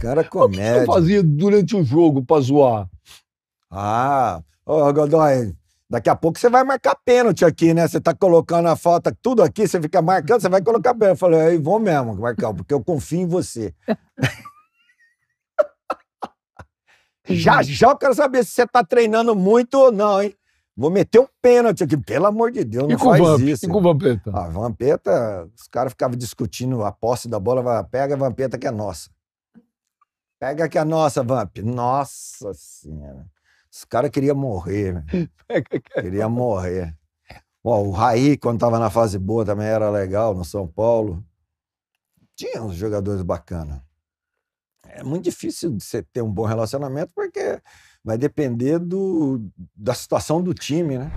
cara, comédia. O que eu fazia durante o jogo pra zoar? Ah, ô Godoy, daqui a pouco você vai marcar pênalti aqui, né? Você tá colocando a falta, tudo aqui, você fica marcando, você vai colocar pênalti. Eu falei, aí é, vou mesmo, Marcão, porque eu confio em você. já, já eu quero saber se você tá treinando muito ou não, hein? Vou meter um pênalti aqui, pelo amor de Deus, e não faz Vamp? isso. E com o Vampeta? Ah, Vampeta, os caras ficavam discutindo a posse da bola, pega a Vampeta que é nossa. Pega aqui a nossa, Vamp. Nossa Senhora. Os caras queriam morrer. queria morrer. Né? o Raí, quando estava na fase boa, também era legal no São Paulo. Tinha uns jogadores bacanas. É muito difícil de você ter um bom relacionamento, porque vai depender do, da situação do time, né?